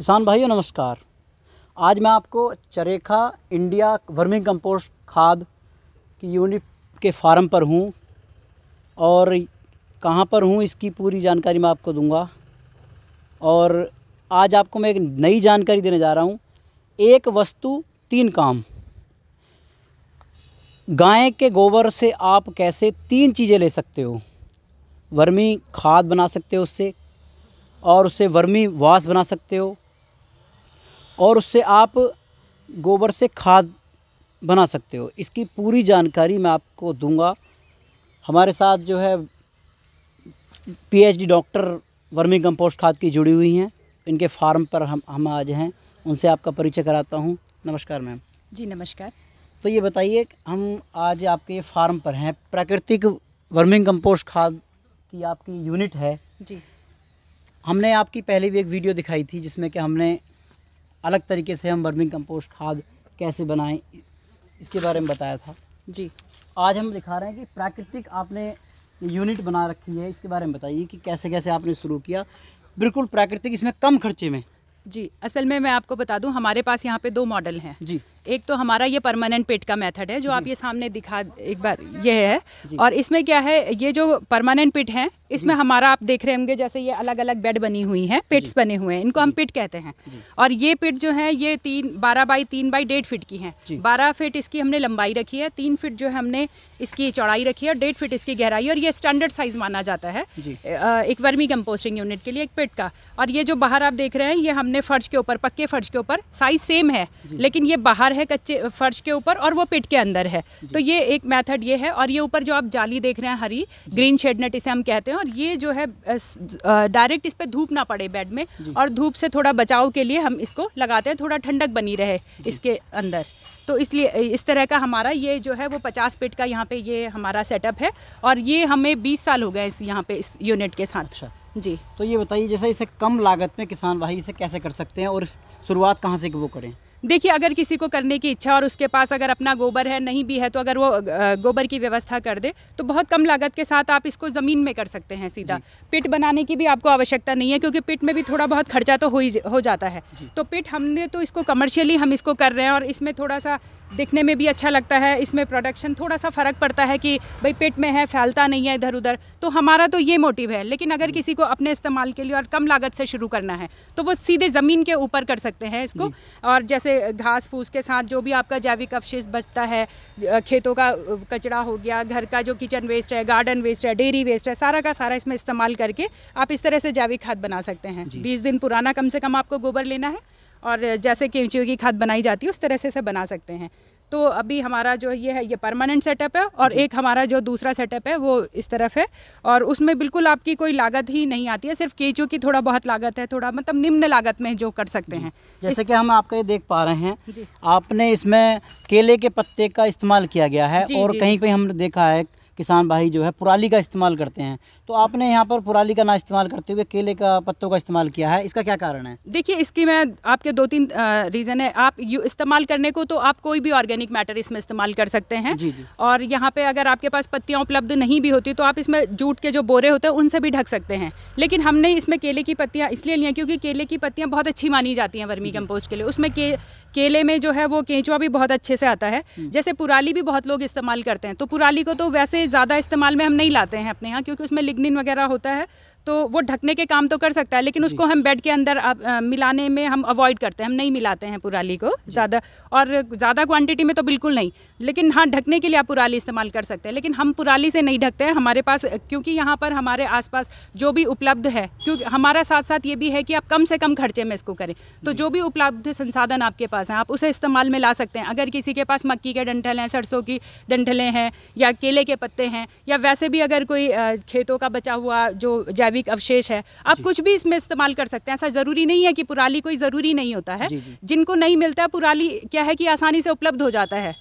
किसान भाइयों नमस्कार आज मैं आपको चरेखा इंडिया वर्मिंग कंपोस्ट खाद की यूनिट के फार्म पर हूँ और कहाँ पर हूँ इसकी पूरी जानकारी मैं आपको दूंगा और आज आपको मैं एक नई जानकारी देने जा रहा हूँ एक वस्तु तीन काम गाय के गोबर से आप कैसे तीन चीज़ें ले सकते हो वर्मी खाद बना सकते हो उससे और उससे वर्मी वास बना सकते हो और उससे आप गोबर से खाद बना सकते हो इसकी पूरी जानकारी मैं आपको दूंगा हमारे साथ जो है पीएचडी डॉक्टर वर्मी कंपोस्ट खाद की जुड़ी हुई हैं इनके फार्म पर हम हम आज हैं उनसे आपका परिचय कराता हूँ नमस्कार मैम जी नमस्कार तो ये बताइए हम आज आपके फार्म पर हैं प्राकृतिक वर्मिंग कंपोस्ट खाद की आपकी यूनिट है जी हमने आपकी पहले भी एक वीडियो दिखाई थी जिसमें कि हमने अलग तरीके से हम वर्मिंग कंपोस्ट खाद कैसे बनाएं इसके बारे में बताया था जी आज हम दिखा रहे हैं कि प्राकृतिक आपने यूनिट बना रखी है इसके बारे में बताइए कि कैसे कैसे आपने शुरू किया बिल्कुल प्राकृतिक इसमें कम खर्चे में जी असल में मैं आपको बता दूं हमारे पास यहाँ पे दो मॉडल हैं जी एक तो हमारा ये परमानेंट पेट का मेथड है जो आप ये सामने दिखा एक बार ये है और इसमें क्या है ये जो परमानेंट पिट है इसमें हमारा आप देख रहे होंगे जैसे ये अलग अलग बेड बनी हुई हैं पिट्स बने हुए हैं इनको हम पिट कहते हैं और ये पिट जो है ये तीन बारह बाई तीन बाई डेढ़ फिट की है बारह फिट इसकी हमने लंबाई रखी है तीन फिट जो है हमने इसकी चौड़ाई रखी है और डेढ़ फिट इसकी गहराई और ये स्टैंडर्ड साइज माना जाता है एक वर्मी कंपोस्टिंग यूनिट के लिए एक पिट का और ये जो बाहर आप देख रहे हैं ये हमने फर्श के ऊपर पक्के फर्श के ऊपर साइज सेम है लेकिन ये बाहर दीवार है कच्चे फर्श के ऊपर और वो पिट के अंदर है तो ये एक मेथड ये है और ये ऊपर जो आप जाली देख रहे हैं हरी ग्रीन शेड नेट इसे हम कहते हैं और ये जो है डायरेक्ट इस पर धूप ना पड़े बेड में और धूप से थोड़ा बचाव के लिए हम इसको लगाते हैं थोड़ा ठंडक बनी रहे इसके अंदर तो इसलिए इस तरह का हमारा ये जो है वो पचास पिट का यहाँ पे ये हमारा सेटअप है और ये हमें बीस साल हो गए इस यहाँ पे इस यूनिट के साथ अच्छा। जी तो ये बताइए जैसे इसे कम लागत में किसान भाई इसे कैसे कर सकते हैं और शुरुआत कहाँ से वो करें देखिए अगर किसी को करने की इच्छा और उसके पास अगर अपना गोबर है नहीं भी है तो अगर वो गोबर की व्यवस्था कर दे तो बहुत कम लागत के साथ आप इसको ज़मीन में कर सकते हैं सीधा पिट बनाने की भी आपको आवश्यकता नहीं है क्योंकि पिट में भी थोड़ा बहुत खर्चा तो हो ही हो जाता है तो पिट हमने तो इसको कमर्शियली हम इसको कर रहे हैं और इसमें थोड़ा सा दिखने में भी अच्छा लगता है इसमें प्रोडक्शन थोड़ा सा फ़र्क पड़ता है कि भाई पेट में है फैलता नहीं है इधर उधर तो हमारा तो ये मोटिव है लेकिन अगर किसी को अपने इस्तेमाल के लिए और कम लागत से शुरू करना है तो वो सीधे ज़मीन के ऊपर कर सकते हैं इसको और जैसे से घास फूस के साथ जो भी आपका जैविक अवशेष बचता है खेतों का कचरा हो गया घर का जो किचन वेस्ट है गार्डन वेस्ट है डेयरी वेस्ट है सारा का सारा इसमें इस्तेमाल करके आप इस तरह से जैविक खाद बना सकते हैं बीस दिन पुराना कम से कम आपको गोबर लेना है और जैसे केंचुए की खाद बनाई जाती है उस तरह से इसे बना सकते हैं तो अभी हमारा जो ये है ये परमानेंट सेटअप है और एक हमारा जो दूसरा सेटअप है वो इस तरफ है और उसमें बिल्कुल आपकी कोई लागत ही नहीं आती है सिर्फ केचो की थोड़ा बहुत लागत है थोड़ा मतलब निम्न लागत में जो कर सकते हैं जैसे कि हम आपका ये देख पा रहे हैं आपने इसमें केले के पत्ते का इस्तेमाल किया गया है और कहीं कहीं हमने देखा है किसान भाई जो है पुराली का इस्तेमाल करते हैं तो आपने यहाँ पर पुराली का ना इस्तेमाल करते हुए केले का पत्तों का इस्तेमाल किया है इसका क्या कारण है देखिए इसकी मैं आपके दो तीन रीज़न है आप यू इस्तेमाल करने को तो आप कोई भी ऑर्गेनिक मैटर इसमें इस्तेमाल कर सकते हैं जी जी और यहाँ पे अगर आपके पास पत्तियाँ उपलब्ध नहीं भी होती तो आप इसमें जूट के जो बोरे होते हैं उनसे भी ढक सकते हैं लेकिन हमने इसमें केले की पत्तियाँ इसलिए लिया क्योंकि केले की पत्तियाँ बहुत अच्छी मानी जाती हैं वर्मी कम्पोस्ट के लिए उसमें केले में जो है वो केंचुआ भी बहुत अच्छे से आता है हम्म। जैसे पुराली भी बहुत लोग इस्तेमाल करते हैं तो पुराली को तो वैसे ज़्यादा इस्तेमाल में हम नहीं लाते हैं अपने यहाँ क्योंकि उसमें लिग्निन वगैरह होता है तो वो ढकने के काम तो कर सकता है लेकिन उसको हम बेड के अंदर आ, आ, मिलाने में हम अवॉइड करते हैं हम नहीं मिलाते हैं पुराली को ज़्यादा और ज़्यादा क्वांटिटी में तो बिल्कुल नहीं लेकिन हाँ ढकने के लिए आप पुराली इस्तेमाल कर सकते हैं लेकिन हम पुराली से नहीं ढकते हैं हमारे पास क्योंकि यहाँ पर हमारे आसपास जो भी उपलब्ध है क्योंकि हमारा साथ साथ ये भी है कि आप कम से कम खर्चे में इसको करें तो जो भी उपलब्ध संसाधन आपके पास हैं आप उसे इस्तेमाल में ला सकते हैं अगर किसी के पास मक्की के डंठल हैं सरसों की डंठलें हैं या केले के पत्ते हैं या वैसे भी अगर कोई खेतों का बचा हुआ जो जैविक अवशेष है आप कुछ भी इसमें इस्तेमाल कर सकते हैं ऐसा ज़रूरी नहीं है कि पुराली कोई ज़रूरी नहीं होता है जिनको नहीं मिलता है पुराली क्या है कि आसानी से उपलब्ध हो जाता है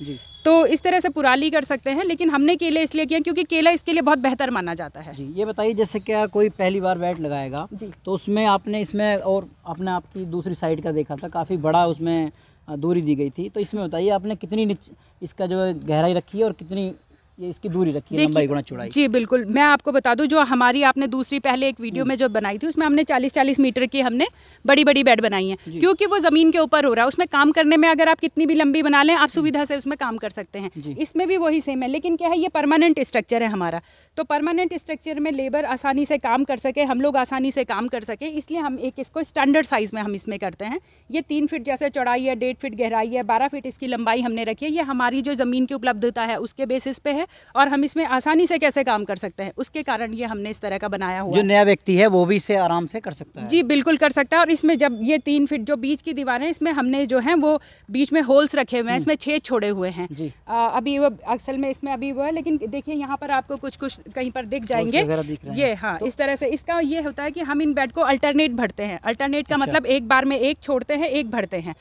तो इस तरह से पुराली कर सकते हैं लेकिन हमने केले इसलिए किया क्योंकि केला इसके लिए बहुत बेहतर माना जाता है जी ये बताइए जैसे क्या कोई पहली बार बैट लगाएगा जी तो उसमें आपने इसमें और अपने आपकी दूसरी साइड का देखा था काफ़ी बड़ा उसमें दूरी दी गई थी तो इसमें बताइए आपने कितनी इसका जो गहराई रखी है और कितनी ये इसकी दूरी रखी है लंबाई गुणा चौड़ाई जी बिल्कुल मैं आपको बता दूं जो हमारी आपने दूसरी पहले एक वीडियो हम्म। में जो बनाई थी उसमें हमने 40-40 मीटर की हमने बड़ी बड़ी बेड बनाई है क्योंकि वो ज़मीन के ऊपर हो रहा है उसमें काम करने में अगर आप कितनी भी लंबी बना लें आप सुविधा से उसमें काम कर सकते हैं इसमें भी वही सेम है लेकिन क्या है ये परमानेंट स्ट्रक्चर है हमारा तो परमानेंट स्ट्रक्चर में लेबर आसानी से काम कर सके हम लोग आसानी से काम कर सके इसलिए हम एक इसको स्टैंडर्ड साइज़ में हम इसमें करते हैं ये तीन फीट जैसे चौड़ाई है डेढ़ फीट गहराई है बारह फीट इसकी लंबाई हमने रखी है ये हमारी जो ज़मीन की उपलब्धता है उसके बेसिस पे है और हम इसमें आसानी से कैसे काम कर सकते हैं उसके कारण ये हमने इस तरह का बनाया हुआ जो नया व्यक्ति है वो भी इसे आराम से कर सकता है जी बिल्कुल कर सकता है और इसमें जब ये तीन फिट जो बीच की दीवार है इसमें हमने जो है वो बीच में होल्स रखे हुए हैं हम्म। इसमें छेद छोड़े हुए हैं अभी वो असल में इसमें अभी वो है लेकिन देखिए यहाँ पर आपको कुछ कुछ कहीं पर दिख जाएंगे ये हाँ तो इस तरह से इसका ये होता है कि हम इन बेड को अल्टरनेट भरते हैं अल्टरनेट का अच्छा। मतलब एक बार में एक छोड़ते हैं एक भरते हैं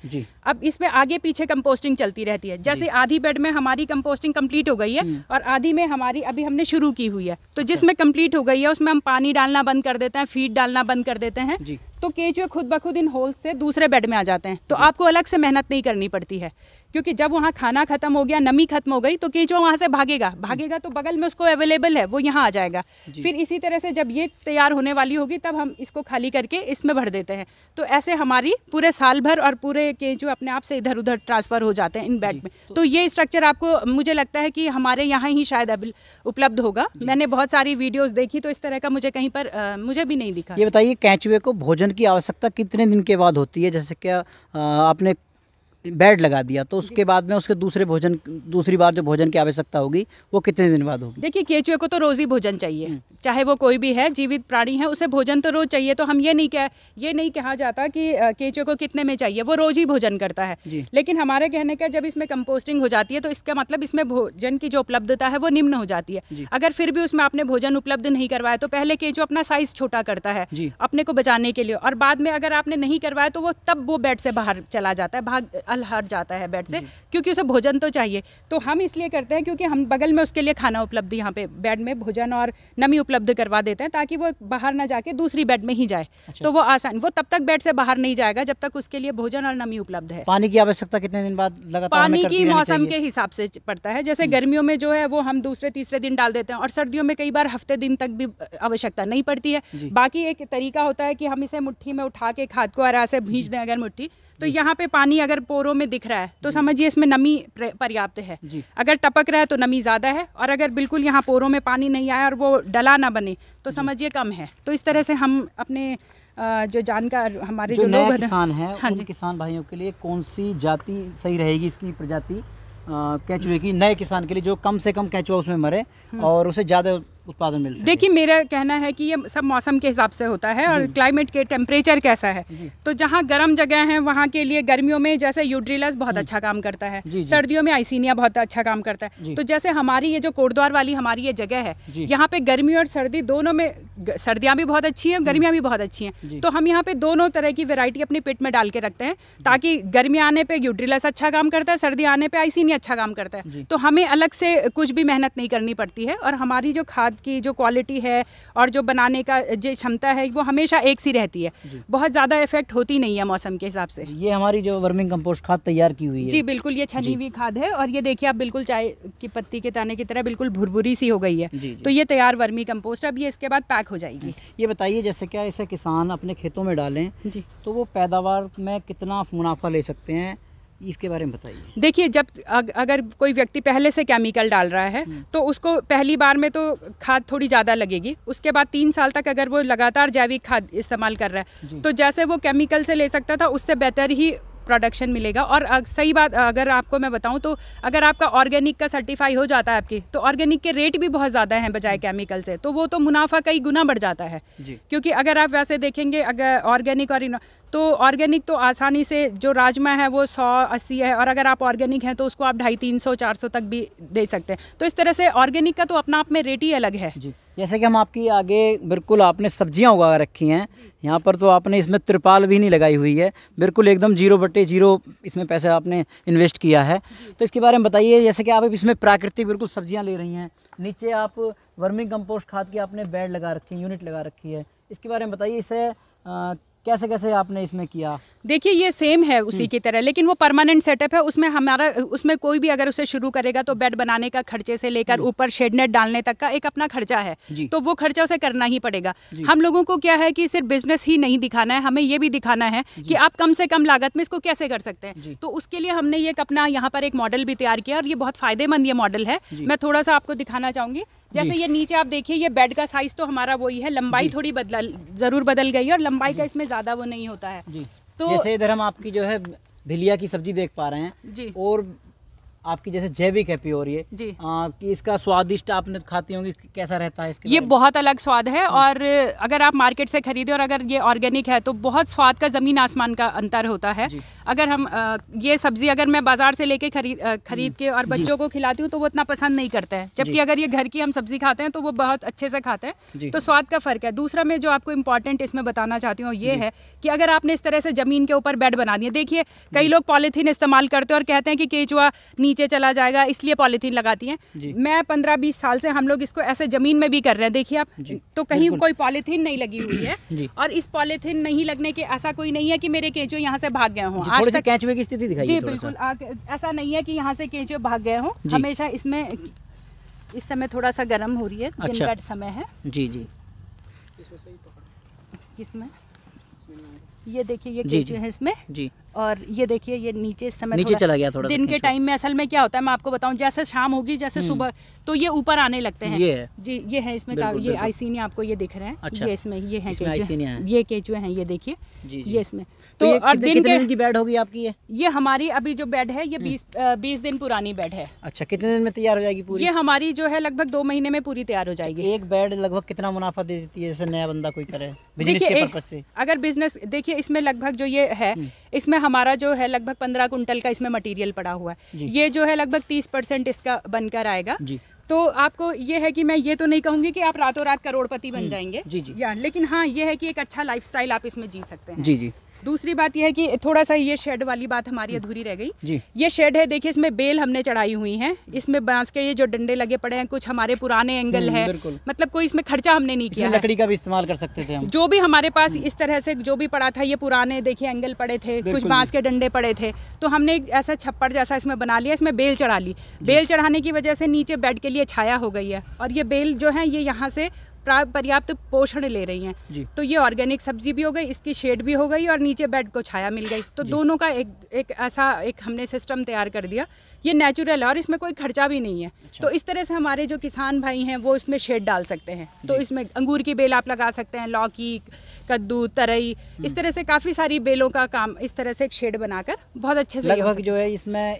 अब इसमें आगे पीछे कंपोस्टिंग चलती रहती है जैसे आधी बेड में हमारी कंपोस्टिंग कंप्लीट हो गई है हम्म। और और आधी में हमारी अभी हमने शुरू की हुई है तो जिसमें कंप्लीट हो गई है उसमें हम पानी डालना बंद कर देते हैं फीड डालना बंद कर देते हैं तो केचुए खुद ब खुद इन होल्स से दूसरे बेड में आ जाते हैं तो आपको अलग से मेहनत नहीं करनी पड़ती है क्योंकि जब वहाँ खाना खत्म हो गया नमी खत्म हो गई तो कीचड़ वहाँ से भागेगा भागेगा तो बगल में उसको अवेलेबल है वो यहाँ आ जाएगा फिर इसी तरह से जब ये तैयार होने वाली होगी तब हम इसको खाली करके इसमें भर देते हैं तो ऐसे हमारी पूरे साल भर और पूरे केंचू अपने आप से इधर उधर ट्रांसफ़र हो जाते हैं इन बैग में तो ये स्ट्रक्चर आपको मुझे लगता है कि हमारे यहाँ ही शायद उपलब्ध होगा मैंने बहुत सारी वीडियोज़ देखी तो इस तरह का मुझे कहीं पर मुझे भी नहीं दिखा ये बताइए कैंचुए को भोजन की आवश्यकता कितने दिन के बाद होती है जैसे क्या आपने बेड लगा दिया तो उसके बाद में उसके दूसरे भोजन दूसरी बार जो भोजन की आवश्यकता होगी वो कितने दिन बाद होगी देखिए केचुए को तो रोज़ ही भोजन चाहिए हम्म। चाहे वो कोई भी है जीवित प्राणी है उसे भोजन तो रोज़ चाहिए तो हम ये नहीं कह ये नहीं कहा जाता कि केचुए को कितने में चाहिए वो रोज़ ही भोजन करता है लेकिन हमारे कहने का जब इसमें कंपोस्टिंग हो जाती है तो इसका मतलब इसमें भोजन की जो उपलब्धता है वो निम्न हो जाती है अगर फिर भी उसमें आपने भोजन उपलब्ध नहीं करवाया तो पहले केचुआ अपना साइज छोटा करता है अपने को बचाने के लिए और बाद में अगर आपने नहीं करवाया तो वो तब वो बेड से बाहर चला जाता है भाग माल हट जाता है बेड से क्योंकि उसे भोजन तो चाहिए तो हम इसलिए करते हैं क्योंकि हम बगल में उसके लिए खाना उपलब्ध यहाँ पे बेड में भोजन और नमी उपलब्ध करवा देते हैं ताकि वो बाहर ना जाके दूसरी बेड में ही जाए अच्छा। तो वो आसान वो तब तक बेड से बाहर नहीं जाएगा जब तक उसके लिए भोजन और नमी उपलब्ध है पानी की आवश्यकता कितने दिन बाद लगातार पानी की मौसम के हिसाब से पड़ता है जैसे गर्मियों में जो है वो हम दूसरे तीसरे दिन डाल देते हैं और सर्दियों में कई बार हफ्ते दिन तक भी आवश्यकता नहीं पड़ती है बाकी एक तरीका होता है कि हम इसे मुट्ठी में उठा के खाद को आराम से भीज दें अगर मुट्ठी तो यहाँ पे पानी अगर पोरों में दिख रहा है तो समझिए इसमें नमी पर्याप्त है अगर टपक रहा है तो नमी ज़्यादा है और अगर बिल्कुल यहाँ पोरों में पानी नहीं आया और वो डला ना बने तो समझिए कम है तो इस तरह से हम अपने जो जानकार हमारे जो, जो लोग किसान है हाँ उन किसान भाइयों के लिए कौन सी जाति सही रहेगी इसकी प्रजाति कैचुए की नए किसान के लिए जो कम से कम कैचुआ उसमें मरे हाँ। और उसे ज़्यादा उत्पादन मिल सके देखिए मेरा कहना है कि ये सब मौसम के हिसाब से होता है और क्लाइमेट के टेम्परेचर कैसा है तो जहाँ गर्म जगह है वहाँ के लिए गर्मियों में जैसे यूड्रिलस अच्छा बहुत अच्छा काम करता है सर्दियों में आइसिनिया बहुत अच्छा काम करता है तो जैसे हमारी ये जो कोटद्वार वाली हमारी ये जगह है यहाँ पे गर्मी और सर्दी दोनों में सर्दियाँ भी बहुत अच्छी हैं गर्मियाँ भी बहुत अच्छी हैं तो हम यहाँ पे दोनों तरह की वेरायटी अपने पेट में डाल के रखते हैं ताकि गर्मी आने पर यूड्रिलस अच्छा काम करता है सर्दी आने पर आइसिनिया अच्छा काम करता है तो हमें अलग से कुछ भी मेहनत नहीं करनी पड़ती है और हमारी जो खाद की जो क्वालिटी है और जो बनाने का जो क्षमता है वो हमेशा एक सी रहती है बहुत ज़्यादा इफेक्ट होती नहीं है मौसम के हिसाब से ये हमारी जो वर्मिंग कम्पोस्ट खाद तैयार की हुई है जी बिल्कुल ये छनी हुई खाद है और ये देखिए आप बिल्कुल चाय की पत्ती के ताने की तरह बिल्कुल भुरभुरी सी हो गई है तो ये तैयार वर्मी कम्पोस्ट अब ये इसके बाद पैक हो जाएगी ये बताइए जैसे क्या इसे किसान अपने खेतों में डालें तो वो पैदावार में कितना मुनाफा ले सकते हैं इसके बारे में बताइए देखिए जब अगर कोई व्यक्ति पहले से केमिकल डाल रहा है हम्म। तो उसको पहली बार में तो खाद थोड़ी ज़्यादा लगेगी उसके बाद तीन साल तक अगर वो लगातार जैविक खाद इस्तेमाल कर रहा है तो जैसे वो केमिकल से ले सकता था उससे बेहतर ही प्रोडक्शन मिलेगा और सही बात अगर आपको मैं बताऊं तो अगर आपका ऑर्गेनिक का सर्टिफाई हो जाता है आपकी तो ऑर्गेनिक के रेट भी बहुत ज़्यादा हैं बजाय केमिकल से तो वो तो मुनाफा कई गुना बढ़ जाता है क्योंकि अगर आप वैसे देखेंगे अगर ऑर्गेनिक और तो ऑर्गेनिक तो आसानी से जो राजमा है वो सौ अस्सी है और अगर आप ऑर्गेनिक हैं तो उसको आप ढाई तीन सौ चार सौ तक भी दे सकते हैं तो इस तरह से ऑर्गेनिक का तो अपना आप में रेट ही अलग है जी जैसे कि हम आपकी आगे बिल्कुल आपने सब्जियां उगा रखी हैं यहाँ पर तो आपने इसमें त्रिपाल भी नहीं लगाई हुई है बिल्कुल एकदम जीरो बट्टे जीरो इसमें पैसे आपने इन्वेस्ट किया है तो इसके बारे में बताइए जैसे कि आप इसमें प्राकृतिक बिल्कुल सब्जियाँ ले रही हैं नीचे आप वर्मिंग कंपोस्ट खाद की आपने बेड लगा रखी है यूनिट लगा रखी है इसके बारे में बताइए इसे कैसे कैसे आपने इसमें किया देखिए ये सेम है उसी हम्म। की तरह लेकिन वो परमानेंट सेटअप है उसमें हमारा उसमें कोई भी अगर उसे शुरू करेगा तो बेड बनाने का खर्चे से लेकर ऊपर शेडनेट डालने तक का एक अपना खर्चा है तो वो खर्चा उसे करना ही पड़ेगा हम लोगों को क्या है कि सिर्फ बिजनेस ही नहीं दिखाना है हमें ये भी दिखाना है कि आप कम से कम लागत में इसको कैसे कर सकते हैं तो उसके लिए हमने ये अपना यहाँ पर एक मॉडल भी तैयार किया और ये बहुत फायदेमंद ये मॉडल है मैं थोड़ा सा आपको दिखाना चाहूंगी जैसे ये नीचे आप देखिए ये बेड का साइज तो हमारा वही है लंबाई थोड़ी बदला जरूर बदल गई है और लंबाई का इसमें ज्यादा वो नहीं होता है तो जैसे इधर हम आपकी जो है भिलिया की सब्जी देख पा रहे हैं जी और आपकी जैसे जैविक है प्योर ये जी आ, कि इसका स्वादिष्ट आपने खाती होंगी कैसा रहता है इसके ये बहुत अलग स्वाद है हम्म। और अगर आप मार्केट से खरीदे और अगर ये ऑर्गेनिक है तो बहुत स्वाद का ज़मीन आसमान का अंतर होता है अगर हम आ, ये सब्ज़ी अगर मैं बाज़ार से लेके खरीद खरीद के और हम्म। बच्चों को खिलाती हूँ तो वो इतना पसंद नहीं करते हैं जबकि अगर ये घर की हम सब्ज़ी खाते हैं तो वो बहुत अच्छे से खाते हैं तो स्वाद का फ़र्क है दूसरा मैं जो आपको इम्पोर्टेंट इसमें बताना चाहती हूँ ये है कि अगर आपने इस तरह से ज़मीन के ऊपर बेड बना दिया देखिए कई लोग पॉलीथीन इस्तेमाल करते हैं और कहते हैं कि केचुआ नीचे चला जाएगा इसलिए पॉलीथीन लगाती हैं मैं पंद्रह बीस साल से हम लोग इसको ऐसे ज़मीन में भी कर रहे हैं देखिए आप तो कहीं कोई पॉलीथीन नहीं लगी हुई है और इस पॉलीथीन नहीं लगने के ऐसा कोई नहीं है कि मेरे केंचुए यहाँ से भाग गए हों आज तक कैचुए की स्थिति दिखाई जी बिल्कुल ऐसा नहीं है कि यहाँ से केंचुए भाग गए हों हमेशा इसमें इस समय थोड़ा सा गर्म हो रही है अच्छा। समय है जी जी इसमें ये देखिए ये केचुए हैं इसमें जी और ये देखिए ये नीचे इस समय नीचे चला गया थोड़ा दिन के टाइम में असल में क्या होता है मैं आपको बताऊं जैसे शाम होगी जैसे हम्म। सुबह तो ये ऊपर आने लगते हैं ये है। जी ये है इसमें बिल्कुल, ये आइसिनिया आपको ये दिख रहे हैं अच्छा। ये इसमें ये है केचुए ये केचुए हैं ये देखिए ये इसमें तो, तो दिन के बेड होगी आपकी ये ये हमारी अभी जो बेड है ये हम्म। बीस बीस दिन पुरानी बेड है अच्छा कितने दिन में तैयार हो जाएगी पूरी ये हमारी जो है लगभग दो महीने में पूरी तैयार हो जाएगी एक बेड लगभग कितना मुनाफा दे देती है जैसे नया बंदा कोई करे बिजनेस के पर्पज से अगर बिजनेस देखिए इसमें लगभग जो ये है हम्म। इसमें हमारा जो है लगभग पंद्रह कुंटल का इसमें मटेरियल पड़ा हुआ है ये जो है लगभग तीस परसेंट इसका बनकर आएगा तो आपको ये है कि मैं ये तो नहीं कहूंगी कि आप रातों रात करोड़पति बन हम्म। जाएंगे जी जी लेकिन हाँ ये है कि एक अच्छा लाइफस्टाइल आप इसमें जी सकते हैं जी जी दूसरी बात यह है कि थोड़ा सा ये शेड वाली बात हमारी हम्म। अधूरी रह गई जी ये शेड है देखिए इसमें बेल हमने चढ़ाई हुई है इसमें बांस के ये जो डंडे लगे पड़े हैं कुछ हमारे पुराने एंगल हम्म, है मतलब कोई इसमें खर्चा हमने नहीं किया लकड़ी का भी इस्तेमाल कर सकते थे हम। जो भी हमारे पास हम्म। इस तरह से जो भी पड़ा था ये पुराने देखिए एंगल पड़े थे कुछ बांस के डंडे पड़े थे तो हमने एक ऐसा छप्पर जैसा इसमें बना लिया इसमें बेल चढ़ा ली बेल चढ़ाने की वजह से नीचे बेड के लिए छाया हो गई है और ये बेल जो है ये यहाँ से पर्याप्त पोषण ले रही हैं तो ये ऑर्गेनिक सब्जी भी हो गई इसकी शेड भी हो गई और नीचे बेड को छाया मिल गई तो दोनों का एक एक ऐसा एक हमने सिस्टम तैयार कर दिया ये नेचुरल है और इसमें कोई खर्चा भी नहीं है अच्छा। तो इस तरह से हमारे जो किसान भाई हैं वो इसमें शेड डाल सकते हैं तो इसमें अंगूर की बेल आप लगा सकते हैं लौकी कद्दू तरई इस हम्म। तरह से काफ़ी सारी बेलों का काम इस तरह से एक शेड बनाकर बहुत अच्छे से लगभग जो है इसमें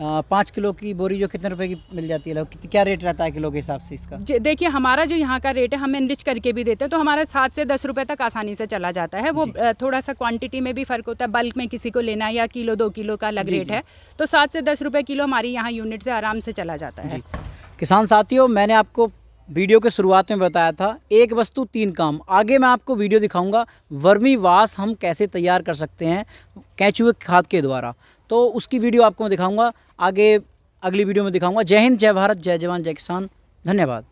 पाँच किलो की बोरी जो कितने रुपए की मिल जाती है क्या रेट रहता है किलो के हिसाब से इसका देखिए हमारा जो यहाँ का रेट है हम इनरिच करके भी देते हैं तो हमारा सात से दस रुपये तक आसानी से चला जाता है वो थोड़ा सा क्वांटिटी में भी फ़र्क होता है बल्क में किसी को लेना है या किलो दो किलो का अलग रेट है तो सात से दस रुपये किलो हमारी यहाँ यूनिट से आराम से चला जाता है किसान साथियों मैंने आपको वीडियो के शुरुआत में बताया था एक वस्तु तीन काम आगे मैं आपको वीडियो दिखाऊंगा वर्मी वास हम कैसे तैयार कर सकते हैं कैचुए खाद के द्वारा तो उसकी वीडियो आपको मैं दिखाऊँगा आगे अगली वीडियो में दिखाऊंगा जय हिंद जय भारत जय जवान जय किसान धन्यवाद